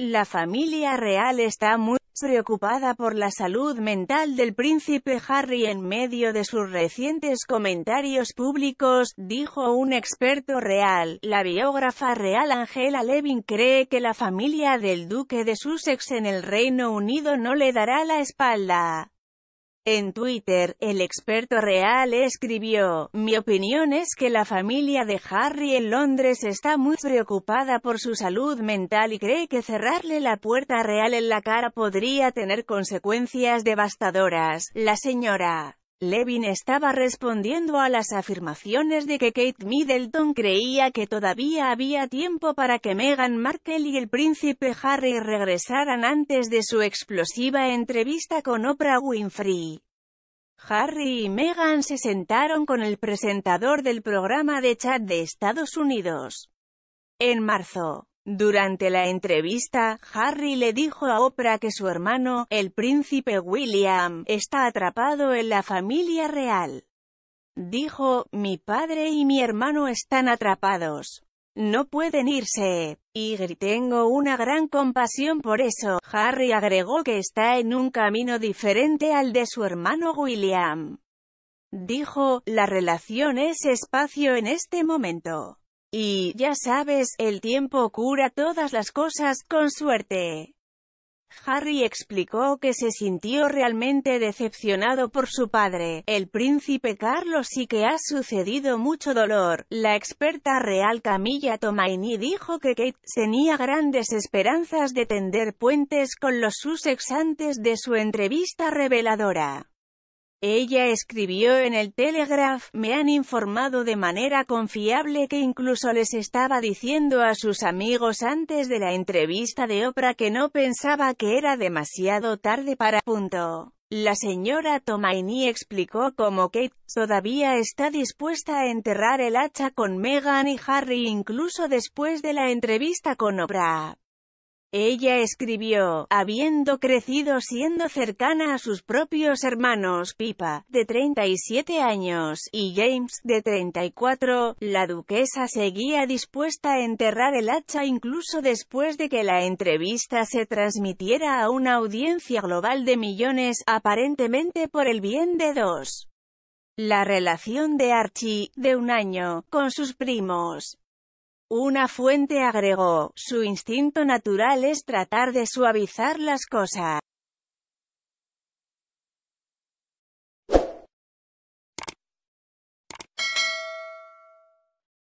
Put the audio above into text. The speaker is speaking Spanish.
La familia real está muy preocupada por la salud mental del príncipe Harry en medio de sus recientes comentarios públicos, dijo un experto real. La biógrafa real Angela Levin cree que la familia del duque de Sussex en el Reino Unido no le dará la espalda. En Twitter, el experto real escribió, Mi opinión es que la familia de Harry en Londres está muy preocupada por su salud mental y cree que cerrarle la puerta real en la cara podría tener consecuencias devastadoras. La señora Levin estaba respondiendo a las afirmaciones de que Kate Middleton creía que todavía había tiempo para que Meghan Markle y el príncipe Harry regresaran antes de su explosiva entrevista con Oprah Winfrey. Harry y Meghan se sentaron con el presentador del programa de chat de Estados Unidos. En marzo, durante la entrevista, Harry le dijo a Oprah que su hermano, el príncipe William, está atrapado en la familia real. Dijo, mi padre y mi hermano están atrapados. No pueden irse. Y tengo una gran compasión por eso. Harry agregó que está en un camino diferente al de su hermano William. Dijo, la relación es espacio en este momento. Y, ya sabes, el tiempo cura todas las cosas, con suerte. Harry explicó que se sintió realmente decepcionado por su padre, el príncipe Carlos y que ha sucedido mucho dolor. La experta real Camilla Tomaini dijo que Kate tenía grandes esperanzas de tender puentes con los Sussex antes de su entrevista reveladora. Ella escribió en el Telegraph, me han informado de manera confiable que incluso les estaba diciendo a sus amigos antes de la entrevista de Oprah que no pensaba que era demasiado tarde para punto. La señora Tomaini explicó cómo Kate todavía está dispuesta a enterrar el hacha con Meghan y Harry incluso después de la entrevista con Oprah. Ella escribió, habiendo crecido siendo cercana a sus propios hermanos, Pipa, de 37 años, y James, de 34, la duquesa seguía dispuesta a enterrar el hacha incluso después de que la entrevista se transmitiera a una audiencia global de millones, aparentemente por el bien de dos. La relación de Archie, de un año, con sus primos, una fuente agregó, su instinto natural es tratar de suavizar las cosas.